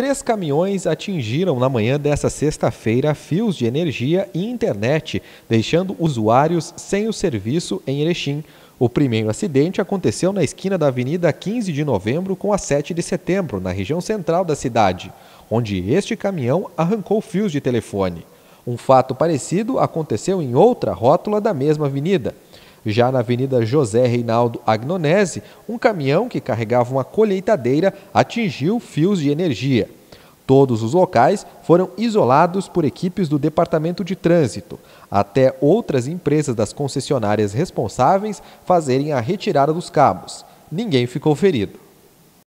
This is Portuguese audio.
Três caminhões atingiram na manhã desta sexta-feira fios de energia e internet, deixando usuários sem o serviço em Erechim. O primeiro acidente aconteceu na esquina da Avenida 15 de Novembro com a 7 de Setembro, na região central da cidade, onde este caminhão arrancou fios de telefone. Um fato parecido aconteceu em outra rótula da mesma avenida. Já na Avenida José Reinaldo Agnonese, um caminhão que carregava uma colheitadeira atingiu fios de energia. Todos os locais foram isolados por equipes do Departamento de Trânsito, até outras empresas das concessionárias responsáveis fazerem a retirada dos cabos. Ninguém ficou ferido.